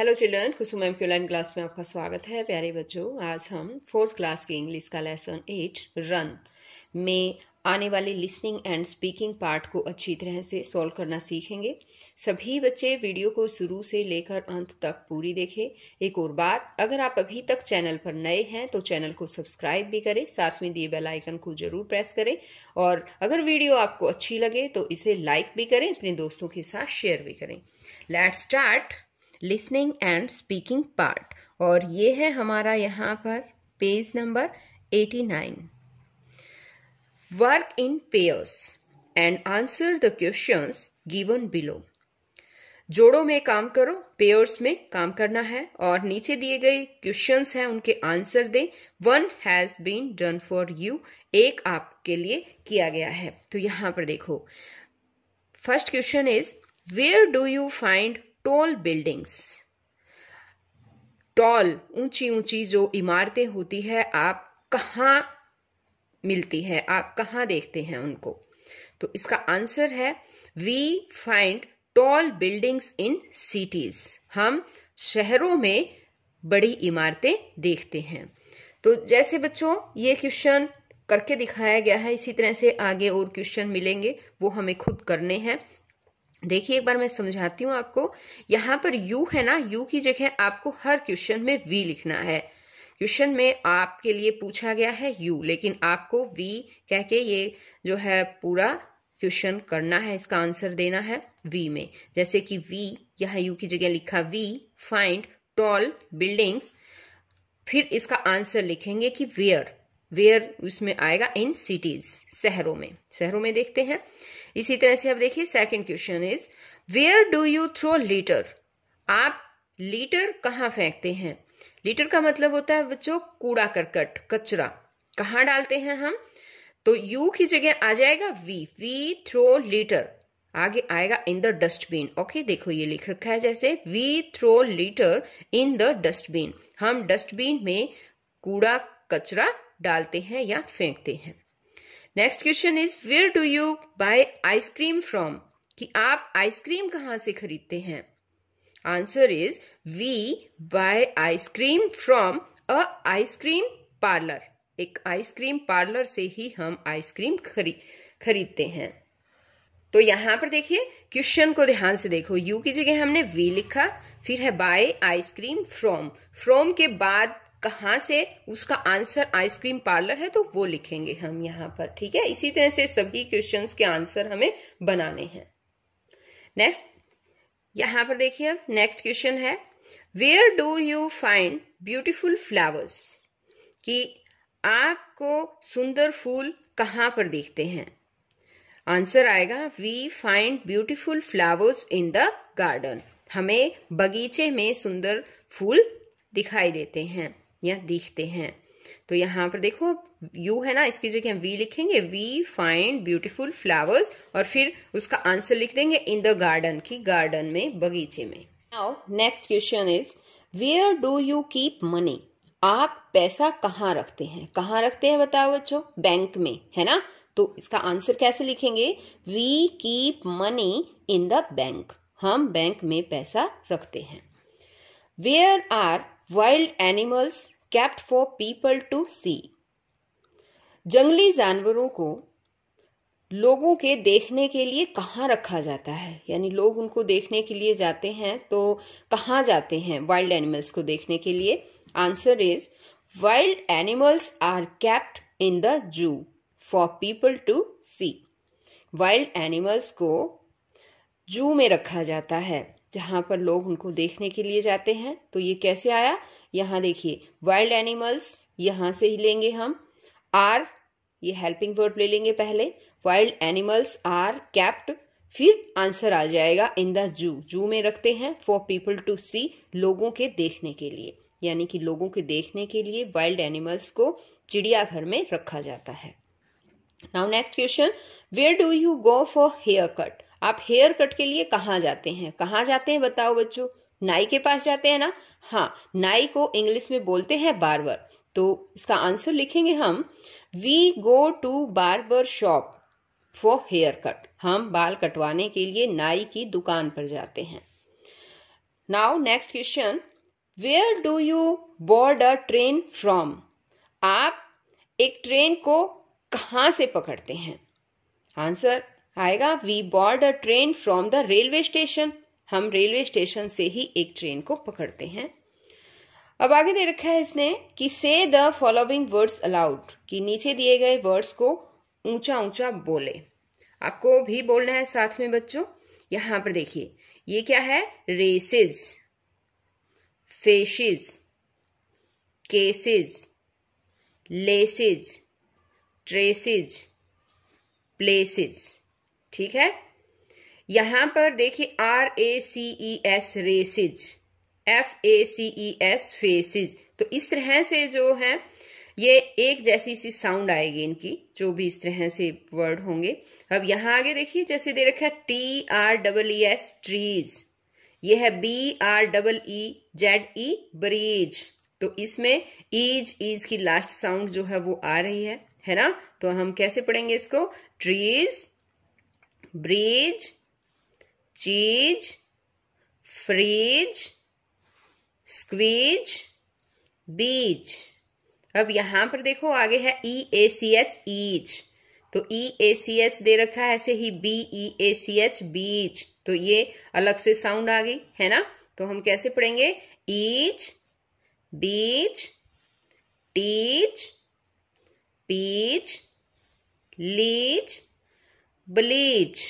Hello children Kusum एम क्यूलाइन class में आपका स्वागत है प्यारे बच्चों आज हम फोर्थ क्लास की इंग्लिश का लेसन एट रन में आने वाले लिसनिंग एंड स्पीकिंग पार्ट को अच्छी तरह से सॉल्व करना सीखेंगे सभी बच्चे वीडियो को शुरू से लेकर अंत तक पूरी देखें एक और बात अगर आप अभी तक चैनल पर नए हैं तो चैनल को सब्सक्राइब भी करें साथ में दिए बेल आइकन को जरूर प्रेस करें और अगर वीडियो आपको अच्छी लगे तो इसे लाइक भी करें अपने दोस्तों के साथ शेयर भी करें let start listening and speaking part और ये है हमारा यहाँ पर page number eighty nine work in pairs and answer the questions given below जोड़ों में काम करो पेयर्स में काम करना है और नीचे दिए गए क्वेश्चंस हैं उनके आंसर दें one has been done for you एक आपके लिए किया गया है तो यहाँ पर देखो first question is where do you find tall buildings tall ऊंची ऊंची जो इमारतें होती है आप कहाँ मिलती है आप कहाँ देखते हैं उनको तो इसका आंसर है we find tall buildings in cities हम शहरों में बड़ी इमारतें देखते हैं तो जैसे बच्चों ये क्वेश्चन करके दिखाया गया है इसी तरह से आगे और क्वेश्चन मिलेंगे वो हमें खुद करने हैं देखिए एक बार मैं समझाती हूँ आपको यहाँ पर यू है ना यू की जगह आपको हर क्वेश्चन में वी लिखना है क्वेश्चन में आपके लिए पूछा गया है यू लेकिन आपको वी कह के ये जो है पूरा क्वेश्चन करना है इसका आंसर देना है वी में जैसे कि वी यहाँ यू की जगह लिखा वी फाइंड टॉल बिल्डिंग्स फिर इसका आंसर लिखेंगे कि वेयर वेयर उसमें आएगा इन सिटीज शहरों में शहरों में देखते हैं इसी तरह से अब देखिए second question is where do you throw litter आप लीटर कहाँ फेंकते हैं लीटर का मतलब होता है बच्चों कूड़ा करकट कचरा कहाँ डालते हैं हम तो यू की जगह आ जाएगा वी वी थ्रो लीटर आगे आएगा इन द डस्टबिन ओके देखो ये लिख रखा है जैसे we throw litter in the dustbin हम डस्टबिन में कूड़ा कचरा डालते हैं या फेंकते हैं next question is where do you buy ice cream from कि आप आइसक्रीम कहाँ से खरीदते हैं answer is we buy ice cream from a ice cream parlour एक आइसक्रीम पार्लर से ही हम आइसक्रीम खरी खरीदते हैं तो यहां पर देखिए क्वेश्चन को ध्यान से देखो यू की जगह हमने वी लिखा फिर है बाय आइसक्रीम फ्रॉम फ्रॉम के बाद कहाँ से उसका आंसर आइसक्रीम पार्लर है तो वो लिखेंगे हम यहाँ पर ठीक है इसी तरह से सभी क्वेश्चन के आंसर हमें बनाने हैं नेक्स्ट यहाँ पर देखिए अब नेक्स्ट क्वेश्चन है where do you find beautiful flowers कि आपको सुंदर फूल कहाँ पर देखते हैं आंसर आएगा we find beautiful flowers in the garden हमें बगीचे में सुंदर फूल दिखाई देते हैं या देखते हैं तो यहाँ पर देखो यू है ना इसकी जगह हम वी लिखेंगे वी फाइंड ब्यूटिफुल फ्लावर्स और फिर उसका आंसर लिख देंगे इन द गार्डन की गार्डन में बगीचे में now next question is where do you keep money आप पैसा कहाँ रखते हैं कहाँ रखते हैं बताओ बच्चों बैंक में है ना तो इसका आंसर कैसे लिखेंगे we keep money in the bank हम बैंक में पैसा रखते हैं Where are wild animals kept for people to see? जंगली जानवरों को लोगों के देखने के लिए कहाँ रखा जाता है यानी लोग उनको देखने के लिए जाते हैं तो कहाँ जाते हैं वाइल्ड एनिमल्स को देखने के लिए answer is wild animals are kept in the zoo for people to see wild animals को जू में रखा जाता है जहाँ पर लोग उनको देखने के लिए जाते हैं तो ये कैसे आया यहाँ देखिए वाइल्ड एनिमल्स यहाँ से ही लेंगे हम आर ये हेल्पिंग वर्ड ले लेंगे पहले वाइल्ड एनिमल्स आर कैप्ट फिर आंसर आ जाएगा इन द जू जू में रखते हैं फॉर पीपल टू सी लोगों के देखने के लिए यानी कि लोगों के देखने के लिए वाइल्ड एनिमल्स को चिड़ियाघर में रखा जाता है now next question where do you go for haircut आप हेयर कट के लिए कहाँ जाते हैं कहाँ जाते हैं बताओ बच्चों नाई के पास जाते हैं ना हाँ नाई को इंग्लिश में बोलते हैं बारबर तो इसका आंसर लिखेंगे हम we go to barber shop for haircut हम बाल कटवाने के लिए नाई की दुकान पर जाते हैं now next question where do you board a train from आप एक ट्रेन को कहाँ से पकड़ते हैं आंसर आएगा we board a train from the railway station हम रेलवे स्टेशन से ही एक ट्रेन को पकड़ते हैं अब आगे दे रखा है इसने कि से द फॉलोइंग वर्ड्स अलाउड कि नीचे दिए गए वर्ड्स को ऊंचा ऊंचा बोले आपको भी बोलना है साथ में बच्चों यहां पर देखिए ये क्या है races faces cases laces traces places ठीक है यहां पर देखिए R A C E S races F A C E S faces तो इस तरह से जो है ये एक जैसी सी साउंड आएगी इनकी जो भी इस तरह से वर्ड होंगे अब यहां आगे देखिए जैसे दे रखा है T R double E S trees ये है B R double E Z E breeze तो इसमें ईज ईज की लास्ट साउंड जो है वो आ रही है है ना तो हम कैसे पढ़ेंगे इसको trees breeze cheese freeze squeeze beach अब यहां पर देखो आगे है ई ए सी एच ईच तो ई ए सी एच दे रखा है ऐसे ही बी ई ए सी एच बीच तो ये अलग से साउंड आ गई है ना तो हम कैसे पढ़ेंगे each beach teach peach leech bleach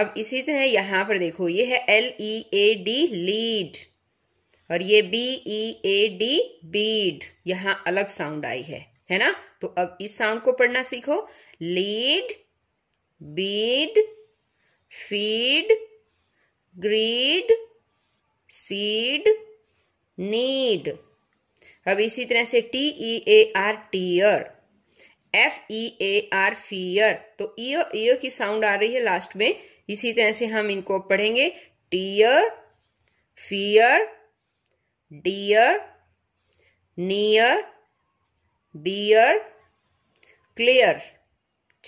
अब इसी तरह यहां पर देखो ये है L E A D lead और ये B E A D bead यहां अलग साउंड आई है है ना तो अब इस साउंड को पढ़ना सीखो lead bead feed greed seed need अब इसी तरह से T E A R tear F E A R fear तो ईयर ईयर की साउंड आ रही है लास्ट में इसी तरह से हम इनको पढ़ेंगे tear fear dear near beer clear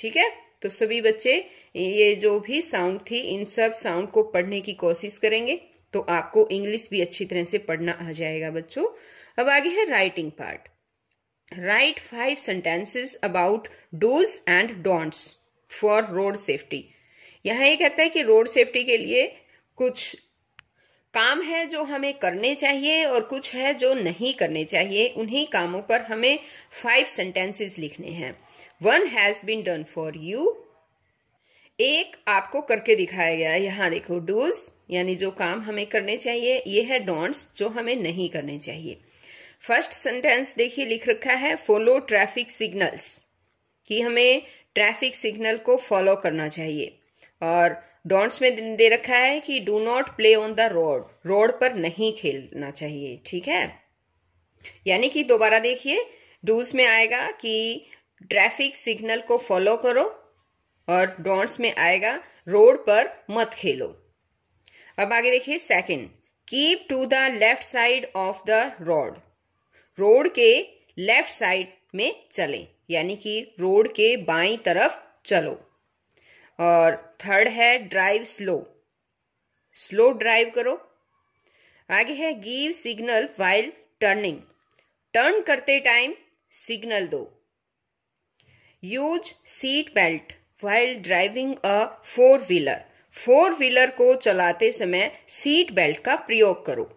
ठीक है तो सभी बच्चे ये जो भी साउंड थी इन सब साउंड को पढ़ने की कोशिश करेंगे तो आपको इंग्लिश भी अच्छी तरह से पढ़ना आ जाएगा बच्चों अब आगे है writing part Write five sentences about do's and don'ts for road safety. यहाँ ये कहता है कि रोड सेफ्टी के लिए कुछ काम है जो हमें करने चाहिए और कुछ है जो नहीं करने चाहिए उन्हीं कामों पर हमें फाइव सेंटेंसेस लिखने हैं one has been done for you एक आपको करके दिखाया गया है यहां देखो डूज यानी जो काम हमें करने चाहिए ये है डोंट्स जो हमें नहीं करने चाहिए फर्स्ट सेंटेंस देखिए लिख रखा है फॉलो ट्रैफिक सिग्नल्स कि हमें ट्रैफिक सिग्नल को फॉलो करना चाहिए और डोंट्स में दे रखा है कि do not play on the road road पर नहीं खेलना चाहिए ठीक है यानी कि दोबारा देखिए डूज में आएगा कि ट्रैफिक सिग्नल को फॉलो करो और डोंट्स में आएगा रोड पर मत खेलो अब आगे देखिए second keep to the left side of the road road के लेफ्ट साइड में चलें यानी कि रोड के बाई तरफ चलो और थर्ड है ड्राइव स्लो स्लो ड्राइव करो आगे है give signal while turning turn करते टाइम सिग्नल दो use seat belt while driving a four wheeler four wheeler को चलाते समय सीट बेल्ट का प्रयोग करो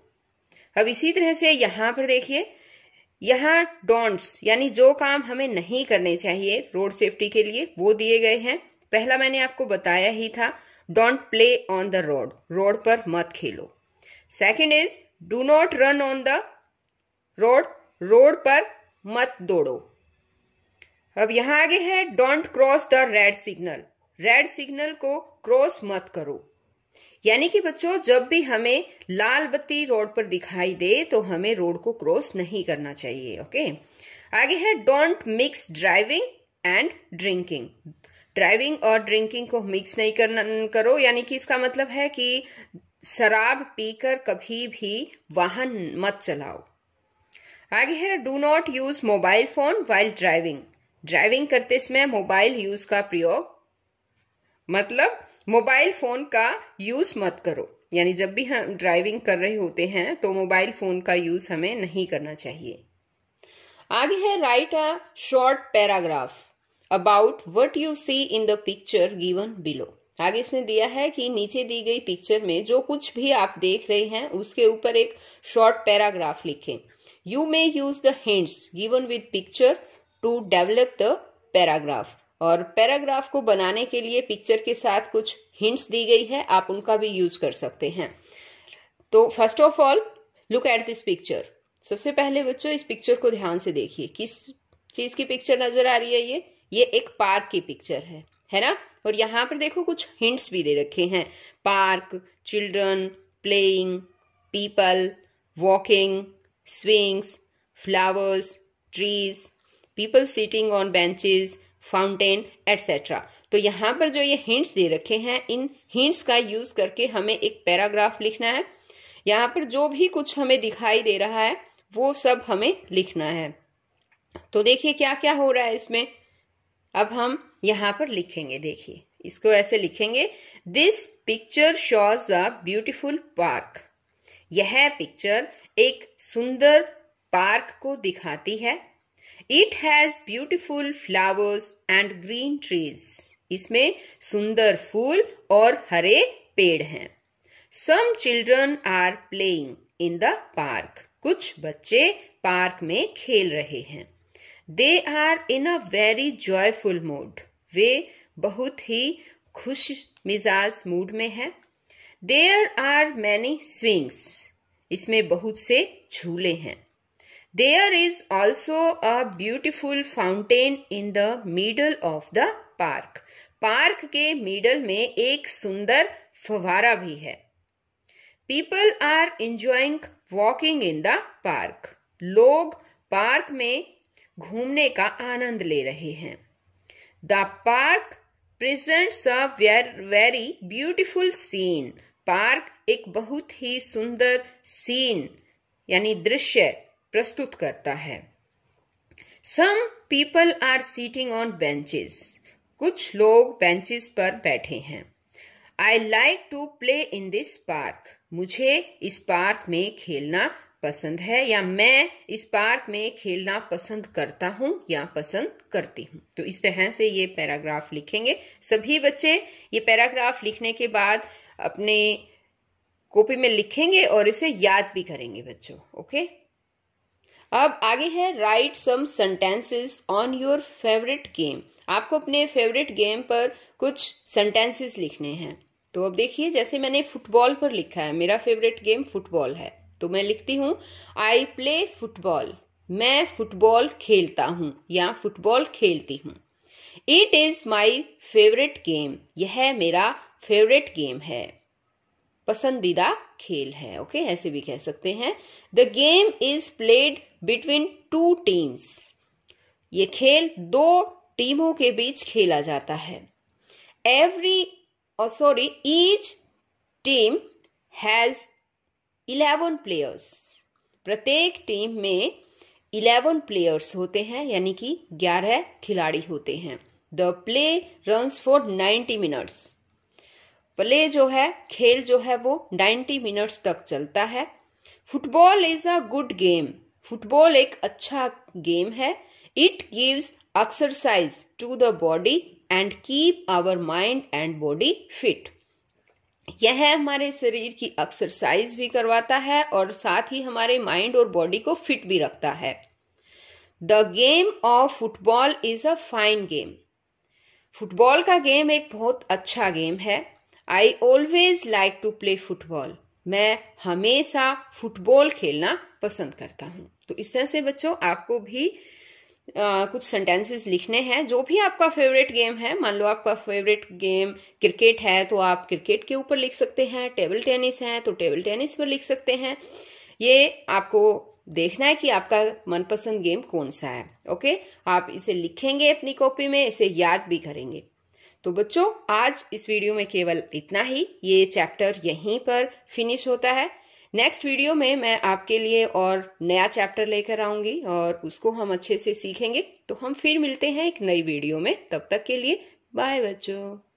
अब इसी तरह से यहां पर देखिए यहाँ डोंट्स यानी जो काम हमें नहीं करने चाहिए रोड सेफ्टी के लिए वो दिए गए हैं पहला मैंने आपको बताया ही था don't play on the road road पर मत खेलो second is do not run on the road road पर मत दौड़ो अब यहां आगे है don't cross the red signal red signal को क्रॉस मत करो यानी कि बच्चों जब भी हमें लाल बत्ती रोड पर दिखाई दे तो हमें रोड को क्रॉस नहीं करना चाहिए ओके आगे है don't mix driving and drinking driving और ड्रिंकिंग को मिक्स नहीं करना करो यानी कि इसका मतलब है कि शराब पीकर कभी भी वाहन मत चलाओ आगे है do not use mobile phone while driving driving करते समय मोबाइल यूज का प्रयोग मतलब मोबाइल फ़ोन का यूज़ मत करो यानी जब भी हम ड्राइविंग कर रहे होते हैं तो मोबाइल फ़ोन का यूज़ हमें नहीं करना चाहिए आगे है write a short paragraph about what you see in the picture given below आगे इसने दिया है कि नीचे दी गई पिक्चर में जो कुछ भी आप देख रहे हैं उसके ऊपर एक शॉर्ट पैराग्राफ लिखें you may use the hints given with picture to develop the paragraph और पैराग्राफ को बनाने के लिए पिक्चर के साथ कुछ हिंट्स दी गई है आप उनका भी यूज कर सकते हैं तो first of all look at this picture सबसे पहले बच्चों इस पिक्चर को ध्यान से देखिए किस चीज की पिक्चर नजर आ रही है ये ये एक पार्क की पिक्चर है है ना और यहाँ पर देखो कुछ हिंट्स भी दे रखे हैं park children playing people walking swings flowers trees people sitting on benches fountain etcetera तो यहाँ पर जो ये हिंट्स दे रखे हैं इन हिंट्स का यूज करके हमें एक पैराग्राफ लिखना है यहाँ पर जो भी कुछ हमें दिखाई दे रहा है वो सब हमें लिखना है तो देखिए क्या क्या हो रहा है इसमें अब हम यहाँ पर लिखेंगे देखिए इसको ऐसे लिखेंगे this picture shows a beautiful park यह पिक्चर एक सुंदर पार्क को दिखाती है it has beautiful flowers and green trees इसमें सुंदर फूल और हरे पेड़ हैं some children are playing in the park कुछ बच्चे पार्क में खेल रहे हैं they are in a very joyful mood वे बहुत ही खुश मिजाज मूड में हैं देयर आर मैनी स्विंग्स इसमें बहुत से झूले हैं There is also a beautiful fountain in the middle of the park. Park के मिडल में एक सुंदर फवारा भी है people are enjoying walking in the park लोग पार्क में घूमने का आनंद ले रहे हैं the park presents a very beautiful scene park एक बहुत ही सुंदर सीन यानी दृश्य प्रस्तुत करता है some people are sitting on benches कुछ लोग बेंचेस पर बैठे हैं I like to play in this park मुझे इस पार्क में खेलना पसंद है या मैं इस पार्क में खेलना पसंद करता हूं या पसंद करती हूं तो इस तरह से ये पैराग्राफ लिखेंगे सभी बच्चे ये पैराग्राफ लिखने के बाद अपने कॉपी में लिखेंगे और इसे याद भी करेंगे बच्चों ओके अब आगे है write some sentences on your favourite game आपको अपने फेवरेट गेम पर कुछ सेंटेंसेस लिखने हैं तो अब देखिए जैसे मैंने फुटबॉल पर लिखा है मेरा फेवरेट गेम फुटबॉल है तो मैं लिखती हूँ आई प्ले फुटबॉल मैं फुटबॉल खेलता हूँ या फुटबॉल खेलती हूँ it is my favourite game यह मेरा फेवरेट गेम है पसंदीदा खेल है ओके ऐसे भी कह सकते हैं the game is played between two teams ये खेल दो टीमों के बीच खेला जाता है every sorry each team has eleven players प्रत्येक टीम में इलेवन प्लेयर्स होते हैं यानी कि ग्यारह खिलाड़ी होते हैं the play runs for ninety minutes play जो है खेल जो है वो नाइन्टी मिनट्स तक चलता है football is a good game football एक अच्छा गेम है it gives exercise to the body and keep our mind and body fit यह हमारे शरीर की एक्सरसाइज भी करवाता है और साथ ही हमारे माइंड और बॉडी को फिट भी रखता है the game of football is a fine game football का गेम एक बहुत अच्छा गेम है I always like to play football मैं हमेशा फुटबॉल खेलना पसंद करता हूँ तो इस तरह से बच्चों आपको भी आ, कुछ सेंटेंसेस लिखने हैं जो भी आपका फेवरेट गेम है मान लो आपका फेवरेट गेम क्रिकेट है तो आप क्रिकेट के ऊपर लिख सकते हैं टेबल टेनिस है तो टेबल टेनिस पर लिख सकते हैं ये आपको देखना है कि आपका मनपसंद गेम कौन सा है ओके आप इसे लिखेंगे अपनी कॉपी में इसे याद भी करेंगे तो बच्चों आज इस वीडियो में केवल इतना ही ये चैप्टर यहीं पर फिनिश होता है नेक्स्ट वीडियो में मैं आपके लिए और नया चैप्टर लेकर आऊंगी और उसको हम अच्छे से सीखेंगे तो हम फिर मिलते हैं एक नई वीडियो में तब तक के लिए बाय बच्चों